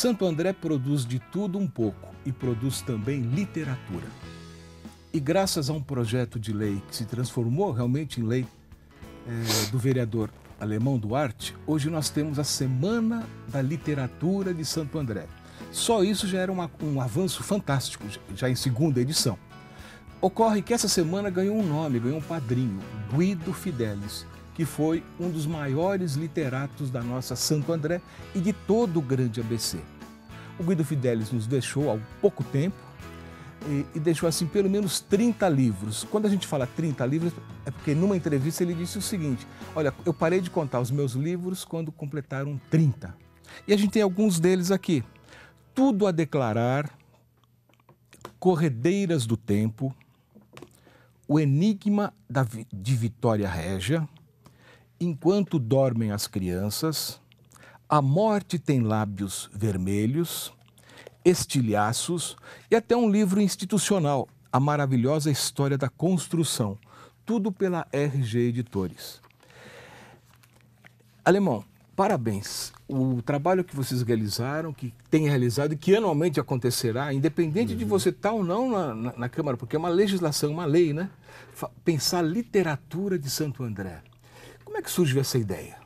Santo André produz de tudo um pouco e produz também literatura. E graças a um projeto de lei que se transformou realmente em lei é, do vereador alemão Duarte, hoje nós temos a Semana da Literatura de Santo André. Só isso já era uma, um avanço fantástico, já em segunda edição. Ocorre que essa semana ganhou um nome, ganhou um padrinho, Guido Fidelis, que foi um dos maiores literatos da nossa Santo André e de todo o grande ABC. O Guido Fidelis nos deixou há pouco tempo e, e, deixou assim pelo menos 30 livros. Quando a gente fala 30 livros, é porque numa entrevista ele disse o seguinte: Olha, eu parei de contar os meus livros quando completaram 30. E a gente tem alguns deles aqui. Tudo a declarar, Corredeiras do Tempo, O Enigma da, de Vitória Régia, enquanto dormem as crianças, a morte tem lábios vermelhos, estilhaços e até um livro institucional, A Maravilhosa História da Construção, tudo pela RG Editores. Alemão, parabéns. O trabalho que vocês realizaram, que tem realizado e que anualmente acontecerá, independente uhum. de você estar tá ou não na, na, na Câmara, porque é uma legislação, uma lei, né? Fa pensar literatura de Santo André. Como é que surgiu essa ideia?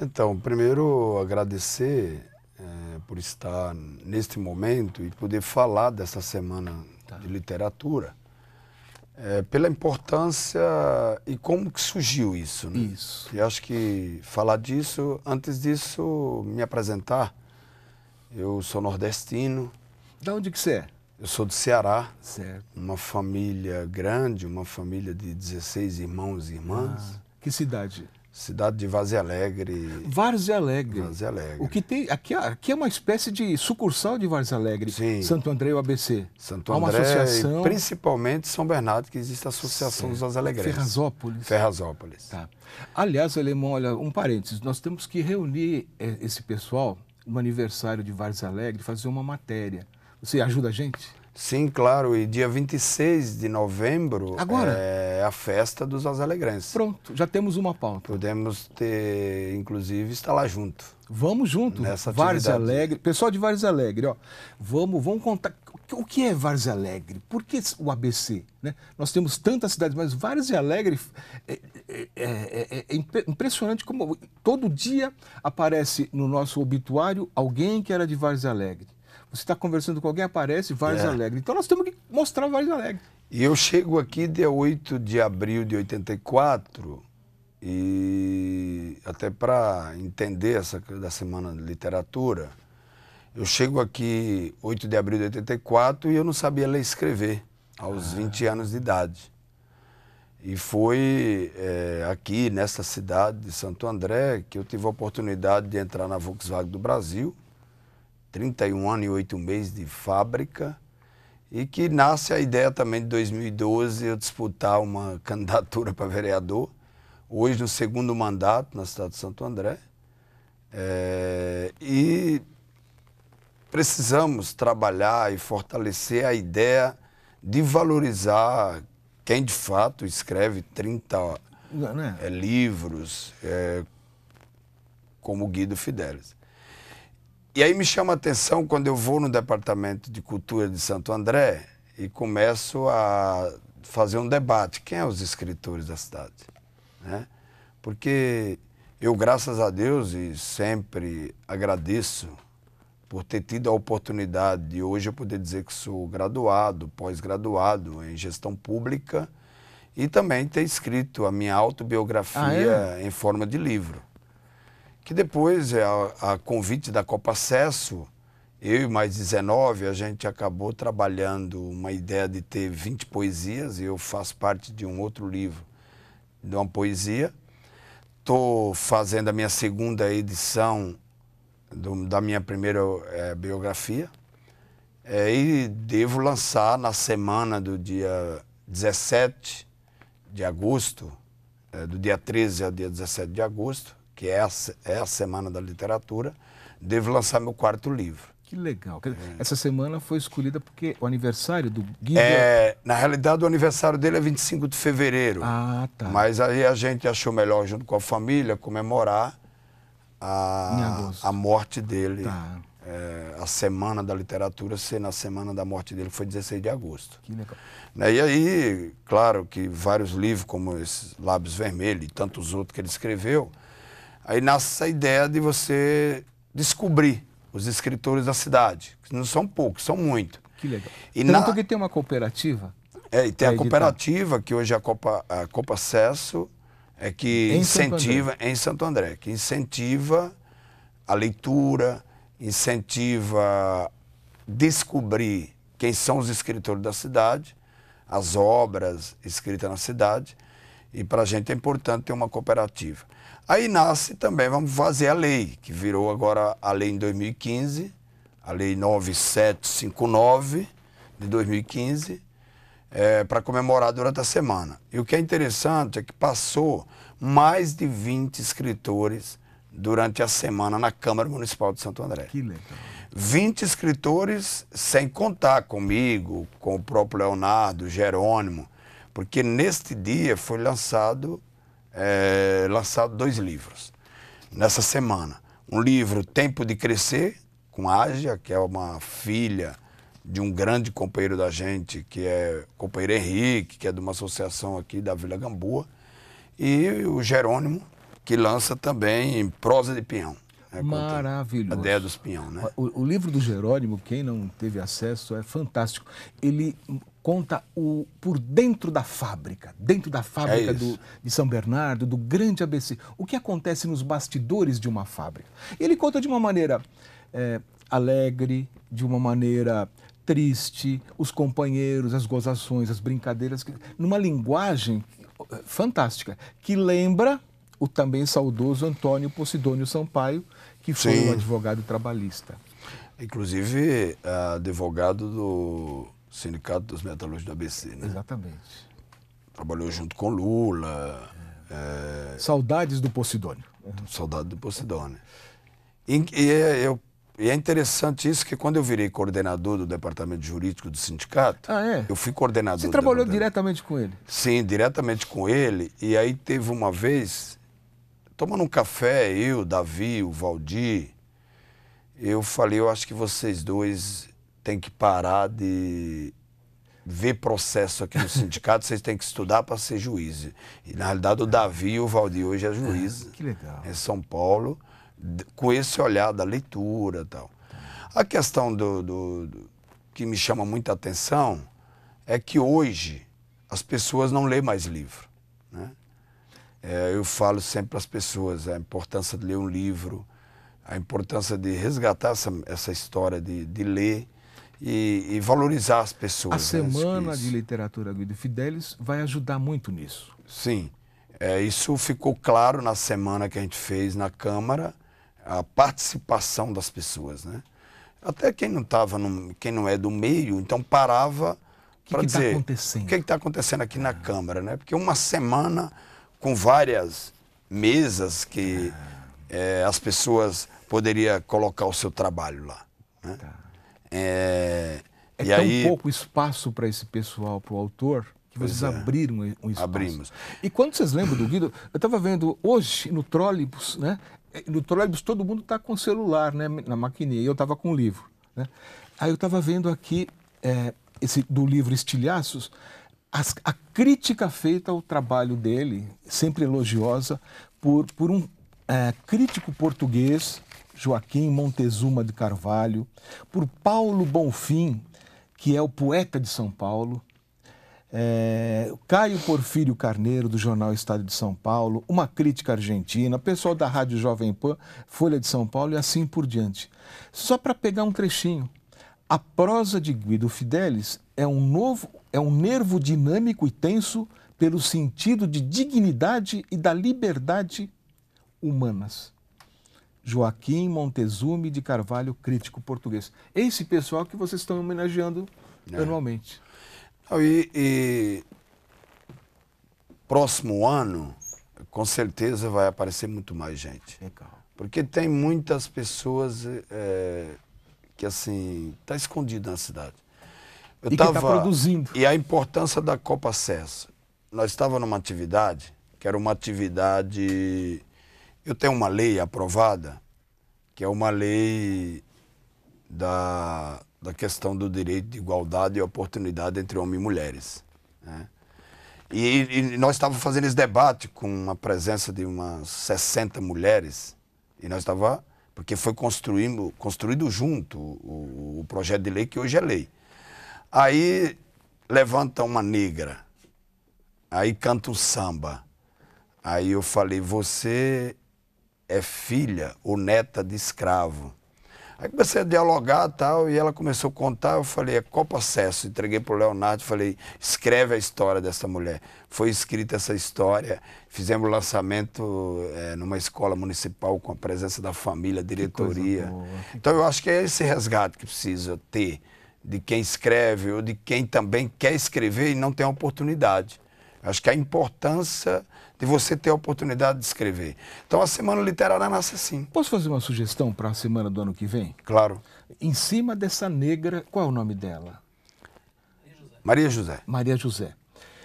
Então, primeiro agradecer é, por estar neste momento e poder falar dessa semana tá. de literatura, é, pela importância e como que surgiu isso. Né? Isso. E acho que falar disso, antes disso, me apresentar. Eu sou nordestino. De onde que você é? Eu sou do Ceará. Certo. Uma família grande, uma família de 16 irmãos e irmãs. Ah. Que cidade? Cidade de Vazia Alegre. Várzea Alegre. Várzea Alegre. O que tem aqui, aqui é uma espécie de sucursal de Várzea Alegre. Sim. Santo André e o ABC. Santo André. Há uma associação. principalmente São Bernardo, que existe a Associação dos Vazia Alegres. Ferrazópolis. Ferrazópolis. Tá. Aliás, Alemão, olha, um parênteses. Nós temos que reunir é, esse pessoal no aniversário de Várzea Alegre, fazer uma matéria. Você ajuda a gente? Sim, claro. E dia 26 de novembro Agora. é a festa dos Azalegrenses. Pronto, já temos uma pauta. Podemos ter, inclusive, estar lá junto. Vamos junto. Nessa Vários Alegre. Pessoal de Vários Alegre, ó. Vamos, vamos contar. O que é Vários Alegre? Por que o ABC? Né? Nós temos tantas cidades, mas Vários Alegre é, é, é, é, é impressionante como todo dia aparece no nosso obituário alguém que era de Vários Alegre. Você está conversando com alguém, aparece Vargas é. Alegre. Então nós temos que mostrar Vargas Alegre. E eu chego aqui dia 8 de abril de 84, e até para entender essa da Semana de Literatura, eu chego aqui 8 de abril de 84 e eu não sabia ler e escrever, aos ah. 20 anos de idade. E foi é, aqui, nessa cidade de Santo André, que eu tive a oportunidade de entrar na Volkswagen do Brasil, 31 anos e 8 meses de fábrica e que nasce a ideia também de 2012 eu disputar uma candidatura para vereador, hoje no segundo mandato na cidade de Santo André. É, e precisamos trabalhar e fortalecer a ideia de valorizar quem de fato escreve 30 é? É, livros, eh, como Guido Fidelis. E aí me chama a atenção quando eu vou no Departamento de Cultura de Santo André e começo a fazer um debate. Quem são é os escritores da cidade? Né? Porque eu, graças a Deus, e sempre agradeço por ter tido a oportunidade de hoje eu poder dizer que sou graduado, pós-graduado em gestão pública e também ter escrito a minha autobiografia ah, é? em forma de livro que depois, é, a, a convite da Copa Acesso, eu e mais 19, a gente acabou trabalhando uma ideia de ter 20 poesias e eu faço parte de um outro livro, de uma poesia. Estou fazendo a minha segunda edição do, da minha primeira é, biografia é, e devo lançar na semana do dia 17 de agosto, é, do dia 13 ao dia 17 de agosto, que é a, é a Semana da Literatura, devo lançar meu quarto livro. Que legal. Essa semana foi escolhida porque o aniversário do Guido... É, na realidade, o aniversário dele é 25 de fevereiro. Ah, tá. Mas aí a gente achou melhor, junto com a família, comemorar a, a morte dele. Tá. É, a semana da literatura ser na semana da morte dele foi 16 de agosto. Que legal. Né? E aí, claro que vários livros, como esse Lábios Vermelhos e tantos outros que ele escreveu, Aí nasce essa ideia de você descobrir os escritores da cidade, que não são poucos, são muitos Que legal. E Tanto na... que tem uma cooperativa. É, e tem a cooperativa, editar. que hoje é a Copa, a Copa Acesso, é que em incentiva, Santo em Santo André, que incentiva a leitura, incentiva descobrir quem são os escritores da cidade, as obras escritas na cidade, e para a gente é importante ter uma cooperativa. Aí nasce também, vamos fazer a lei, que virou agora a lei em 2015, a lei 9759 de 2015, é, para comemorar durante a semana. E o que é interessante é que passou mais de 20 escritores durante a semana na Câmara Municipal de Santo André. Que legal. 20 escritores, sem contar comigo, com o próprio Leonardo, Jerônimo, porque neste dia foi lançado é, lançado dois livros nessa semana. Um livro, Tempo de Crescer, com Ágia, que é uma filha de um grande companheiro da gente, que é o companheiro Henrique, que é de uma associação aqui da Vila Gamboa, e o Jerônimo, que lança também Prosa de Pinhão. É, Maravilhoso. A ideia do espinhão, né? O, o, livro do Jerônimo, quem não teve acesso, é fantástico. Ele conta o por dentro da fábrica, dentro da fábrica é do, de São Bernardo, do grande ABC, o que acontece nos bastidores de uma fábrica. Ele conta de uma maneira é, alegre, de uma maneira triste, os companheiros, as gozações, as brincadeiras, numa linguagem é, fantástica, que lembra o também saudoso Antônio Posidônio Sampaio, que foi Sim. o advogado trabalhista. Inclusive, é, advogado do Sindicato dos Metalúrgicos do ABC, né? Exatamente. Trabalhou junto com Lula. É. É... Saudades do Posidônio. Saudades do Posidônio. E, e, é, eu, e, é interessante isso que quando eu virei coordenador do departamento jurídico do sindicato, ah, é? eu fui coordenador. Você trabalhou diretamente com ele? Sim, diretamente com ele. E aí teve uma vez tomando um café, eu, Davi, o Valdir, eu falei, eu acho que vocês dois têm que parar de ver processo aqui no sindicato, vocês têm que estudar para ser juiz. E na realidade o Davi e o Valdir hoje é juiz. É, que legal. Em São Paulo, com esse olhar da leitura e tal. A questão do, do, do, que me chama muita atenção é que hoje as pessoas não lêem mais livro. Né? É, eu falo sempre para as pessoas a importância de ler um livro, a importância de resgatar essa, essa história, de, de ler e, e valorizar as pessoas. A né? Semana né? de Literatura Guido Fidelis vai ajudar muito nisso. Sim, é, isso ficou claro na semana que a gente fez na Câmara, a participação das pessoas, né? Até quem não tava no, quem não é do meio, então parava para tá dizer o que está acontecendo aqui na ah. Câmara, né? Porque uma semana com várias mesas que é, as pessoas poderiam colocar o seu trabalho lá. Né? Tá. É, é e tão aí... pouco espaço para esse pessoal, para o autor, que pois vocês é. abriram um espaço. Abrimos. E quando vocês lembram do Guido, eu estava vendo hoje no trólebus, né? É, no trólebus todo mundo está com celular, né? Na maquininha. E eu estava com o livro, né? Aí eu estava vendo aqui é, esse do livro Estilhaços, a crítica feita ao trabalho dele, sempre elogiosa, por, por um é, crítico português, Joaquim Montezuma de Carvalho, por Paulo Bonfim, que é o poeta de São Paulo, é, Caio Porfírio Carneiro, do jornal Estado de São Paulo, uma crítica argentina, pessoal da Rádio Jovem Pan, Folha de São Paulo e assim por diante. Só para pegar um trechinho. A prosa de Guido Fidelis é um novo, é um nervo dinâmico e tenso pelo sentido de dignidade e da liberdade humanas. Joaquim Montezume de Carvalho, crítico português. Esse pessoal que vocês estão homenageando é. anualmente. E, e próximo ano, com certeza vai aparecer muito mais gente. Legal. Porque tem muitas pessoas é, que assim está escondido na cidade. Eu e tá tava, que está produzindo. E a importância da Copa Cessa. Nós estávamos numa atividade, que era uma atividade. Eu tenho uma lei aprovada, que é uma lei da, da questão do direito de igualdade e oportunidade entre homens e mulheres. Né? E, e, nós estávamos fazendo esse debate com a presença de umas 60 mulheres, e nós estávamos porque foi construído, construído junto o, o projeto de lei que hoje é lei. Aí levanta uma negra, aí canta um samba. Aí eu falei: Você é filha ou neta de escravo. Aí comecei a dialogar tal, e ela começou a contar, eu falei, é Copa Cesso. Entreguei para o Leonardo, falei, escreve a história dessa mulher. Foi escrita essa história, fizemos o lançamento é, numa escola municipal com a presença da família, diretoria. Então eu acho que é esse resgate que precisa ter de quem escreve ou de quem também quer escrever e não tem oportunidade. Acho que a importância de você ter a oportunidade de escrever. Então a Semana Literária nasce assim. Posso fazer uma sugestão para a semana do ano que vem? Claro. Em cima dessa negra, qual é o nome dela? Maria José. Maria José.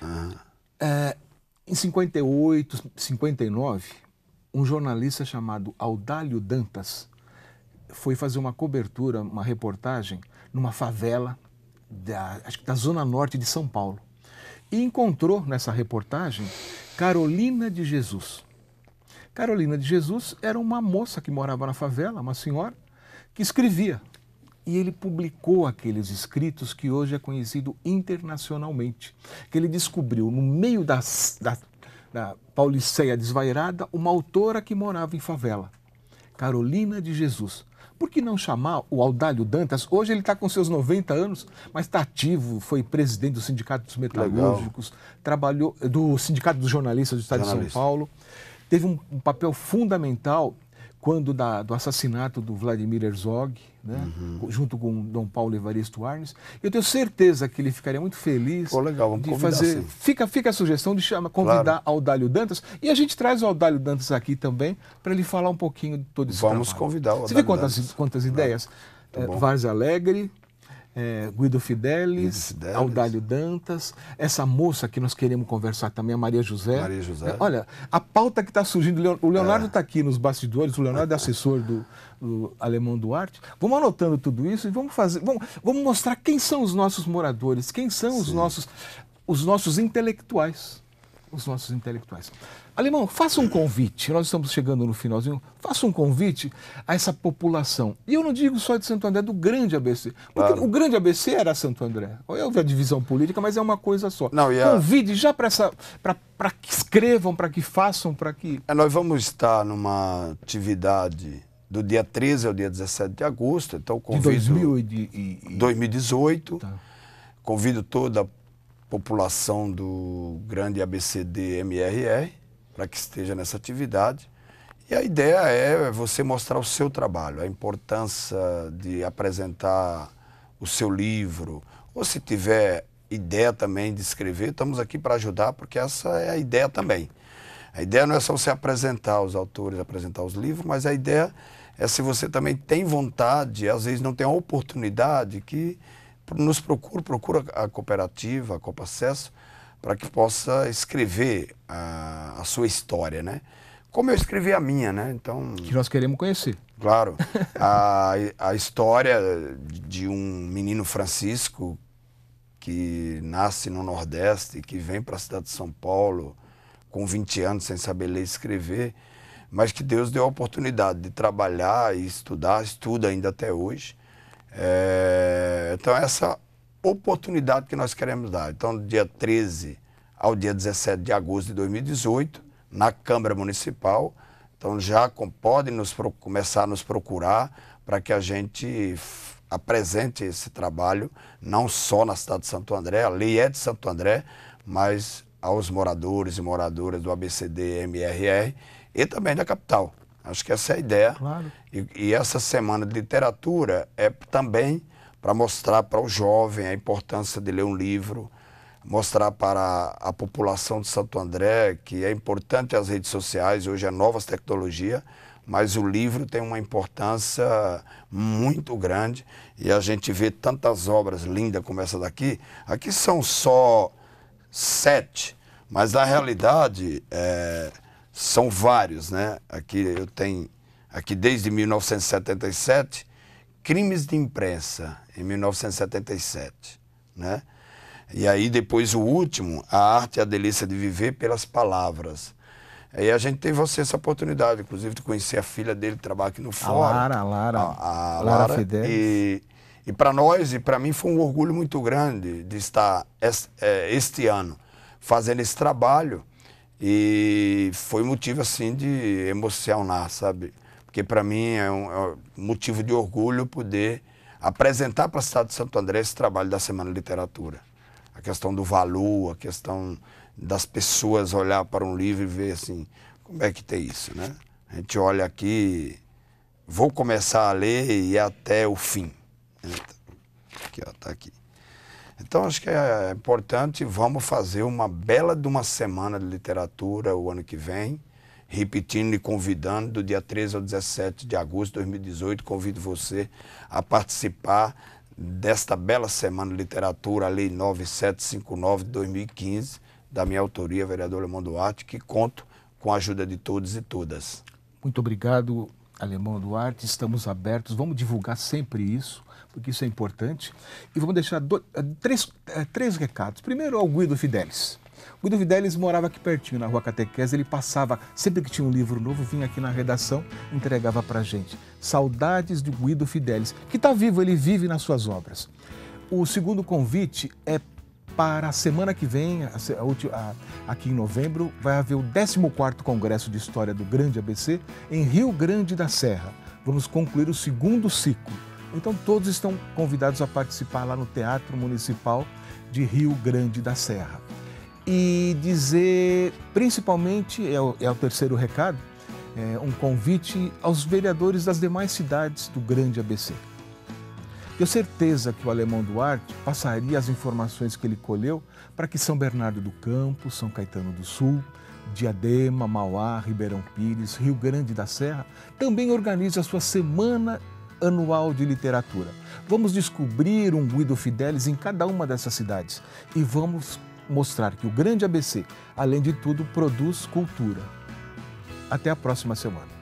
Ah. É, em 58, 59, um jornalista chamado Audálio Dantas foi fazer uma cobertura, uma reportagem, numa favela da, acho que da zona norte de São Paulo e encontrou nessa reportagem Carolina de Jesus. Carolina de Jesus era uma moça que morava na favela, uma senhora, que escrevia. E ele publicou aqueles escritos que hoje é conhecido internacionalmente, que ele descobriu no meio das, da, da Pauliceia desvairada uma autora que morava em favela, Carolina de Jesus. Por que não chamar o Aldalho Dantas? Hoje ele está com seus 90 anos, mas está ativo, foi presidente do Sindicato dos Metalúrgicos, Legal. trabalhou do Sindicato dos Jornalistas do Estado Jornalista. de São Paulo. Teve um, um papel fundamental quando da, do assassinato do Vladimir Herzog, né? uhum. junto com Dom Paulo Evaristo Arnes. Eu tenho certeza que ele ficaria muito feliz Pô, legal, de fazer. Fica, fica a sugestão de chama, convidar claro. Aldalho Dantas e a gente traz o Aldalho Dantas aqui também para ele falar um pouquinho de todo esse Vamos trabalho. convidar o Aldalho Você vê quantas, quantas tá. ideias? Tá é, Alegre, é, Guido Fidelis, Guido Fidelis. Dantas, essa moça que nós queremos conversar também, a Maria José. Maria José. Né, olha, a pauta que está surgindo, o Leonardo está é. Tá aqui nos bastidores, o Leonardo é assessor do, do Alemão Duarte. Vamos anotando tudo isso e vamos fazer, vamos, vamos mostrar quem são os nossos moradores, quem são os nossos, os nossos intelectuais. Os nossos intelectuais. Alemão, faça um convite. Nós estamos chegando no finalzinho. Faça um convite a essa população. E eu não digo só de Santo André, do grande ABC. Porque claro. o grande ABC era Santo André. Eu vi a divisão política, mas é uma coisa só. Não, a... Convide já para essa. para que escrevam, para que façam, para que. É, nós vamos estar numa atividade do dia 13 ao dia 17 de agosto. Então, convido. De e, e... 2018. Tá. Convido toda a população do grande ABCD MRR para que esteja nessa atividade. E a ideia é você mostrar o seu trabalho, a importância de apresentar o seu livro, ou se tiver ideia também de escrever, estamos aqui para ajudar, porque essa é a ideia também. A ideia não é só você apresentar os autores, apresentar os livros, mas a ideia é se você também tem vontade, às vezes não tem a oportunidade, que nos procura, procura a cooperativa, a Copa Acesso, para que possa escrever a, a, sua história, né? Como eu escrevi a minha, né? Então que nós queremos conhecer. Claro, a, a história de um menino Francisco que nasce no Nordeste, que vem para a cidade de São Paulo com 20 anos sem saber ler e escrever, mas que Deus deu a oportunidade de trabalhar e estudar, estuda ainda até hoje. É, então essa oportunidade que nós queremos dar. Então, do dia 13 ao dia 17 de agosto de 2018, na Câmara Municipal. Então, já com, podem nos, começar a nos procurar para que a gente apresente esse trabalho, não só na cidade de Santo André, a lei é de Santo André, mas aos moradores e moradoras do ABCD MRR e também da capital. Acho que essa é a ideia. Claro. E, e essa semana de literatura é também para mostrar para o jovem a importância de ler um livro, mostrar para a população de Santo André que é importante as redes sociais, hoje é novas tecnologias, mas o livro tem uma importância muito grande e a gente vê tantas obras lindas como essa daqui. Aqui são só sete, mas na realidade é, são vários, né? Aqui eu tenho, aqui desde 1977, crimes de imprensa, em 1977. Né? E aí depois o último, A Arte e a Delícia de Viver pelas Palavras. E a gente teve você essa oportunidade, inclusive, de conhecer a filha dele, que trabalha aqui no Fórum. A Lara, a Lara. A, a Lara, Lara E, e para nós, e para mim, foi um orgulho muito grande de estar este, é, este ano fazendo esse trabalho. E foi motivo, assim, de emocionar, sabe? porque para mim é um, é um, motivo de orgulho poder apresentar para a cidade de Santo André esse trabalho da Semana Literatura. A questão do valor, a questão das pessoas olhar para um livro e ver assim, como é que tem isso, né? A gente olha aqui, vou começar a ler e até o fim. Aqui, ó, tá aqui. Então acho que é, é importante, vamos fazer uma bela de uma semana de literatura o ano que vem repetindo e convidando, do dia 13 ao 17 de agosto de 2018, convido você a participar desta bela Semana de Literatura, a Lei 9759 de 2015, da minha autoria, vereador Alemão Duarte, que conto com a ajuda de todos e todas. Muito obrigado, Alemão Duarte. Estamos abertos, vamos divulgar sempre isso, porque isso é importante. E vamos deixar dois, eh, três, eh, três recados. Primeiro, ao Guido Fidelis. Guido Videlles morava aqui pertinho, na Rua Catequese. Ele passava, sempre que tinha um livro novo, vinha aqui na redação, entregava para gente. Saudades de Guido Fidelis, que está vivo, ele vive nas suas obras. O segundo convite é para a semana que vem, aqui em novembro, vai haver o 14º Congresso de História do Grande ABC em Rio Grande da Serra. Vamos concluir o segundo ciclo. Então todos estão convidados a participar lá no Teatro Municipal de Rio Grande da Serra e dizer, principalmente, é o, é o terceiro recado, é um convite aos vereadores das demais cidades do grande ABC. Tenho certeza que o Alemão Duarte passaria as informações que ele colheu para que São Bernardo do Campo, São Caetano do Sul, Diadema, Mauá, Ribeirão Pires, Rio Grande da Serra também organize a sua Semana Anual de Literatura. Vamos descobrir um Guido Fidelis em cada uma dessas cidades e vamos mostrar que o grande ABC, além de tudo, produz cultura. Até a próxima semana.